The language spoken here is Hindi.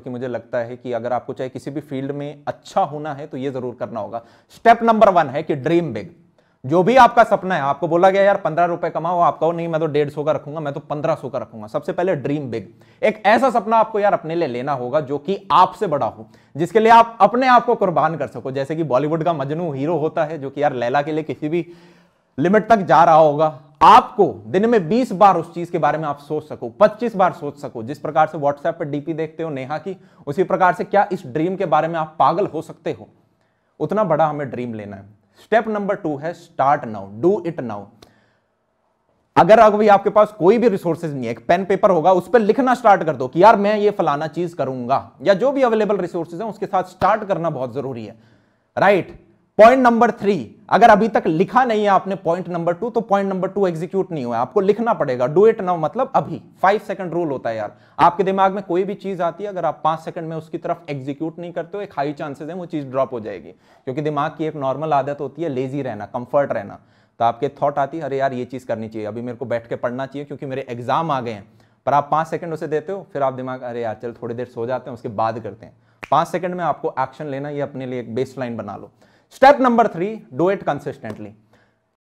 क्योंकि मुझे लगता है कि अगर आपको चाहे किसी भी फील्ड में अच्छा होना है तो यह जरूर करना होगा स्टेप नंबर वन है कि ड्रीम बिग जो भी आपका सपना है आपको बोला गया यार पंद्रह रुपए कमाओ आपका हो नहीं मैं तो डेढ़ सौ का रखूंगा मैं तो पंद्रह सौ का रखूंगा सबसे पहले ड्रीम बिग एक ऐसा सपना आपको यार अपने लिए लेना होगा जो कि आपसे बड़ा हो जिसके लिए आप अपने आप को कुर्बान कर सको जैसे कि बॉलीवुड का मजनू हीरो होता है जो कि यार लैला के लिए किसी भी लिमिट तक जा रहा होगा आपको दिन में 20 बार उस चीज के बारे में आप सोच सको 25 बार सोच सको जिस प्रकार से व्हाट्सएप पर डीपी देखते हो नेहा की उसी प्रकार से क्या इस ड्रीम के बारे में आप पागल हो सकते हो उतना बड़ा हमें ड्रीम लेना है स्टेप नंबर टू है start now do it now अगर अभी आपके पास कोई भी रिसोर्सेज नहीं है एक पेन पेपर होगा उस पर लिखना स्टार्ट कर दो कि यार मैं ये फलाना चीज करूंगा या जो भी अवेलेबल रिसोर्सेज है उसके साथ स्टार्ट करना बहुत जरूरी है right right? Point number three अगर अभी तक लिखा नहीं है आपने पॉइंट नंबर टू तो पॉइंट नंबर टू एग्जीक्यूट नहीं हुआ आपको लिखना पड़ेगा डू इट नाउ मतलब अभी फाइव सेकंड रूल होता है यार आपके दिमाग में कोई भी चीज आती है अगर आप पांच सेकंड में उसकी तरफ एग्जीक्यूट नहीं करते हो एक हाई चांसेस है वो चीज ड्रॉप हो जाएगी क्योंकि दिमाग की एक नॉर्मल आदत होती है लेजी रहना कंफर्ट रहना तो आपके थॉट आती है अरे यार ये चीज करनी चाहिए अभी मेरे को बैठ के पढ़ना चाहिए क्योंकि मेरे एग्जाम आ गए हैं पर आप पांच सेकंड उसे देते हो फिर आप दिमाग अरे यार चल थोड़ी देर सो जाते हैं उसके बाद करते हैं पांच सेकंड में आपको एक्शन लेना ये अपने लिए एक बेस्ट लाइन बना लो Step number three, do it consistently.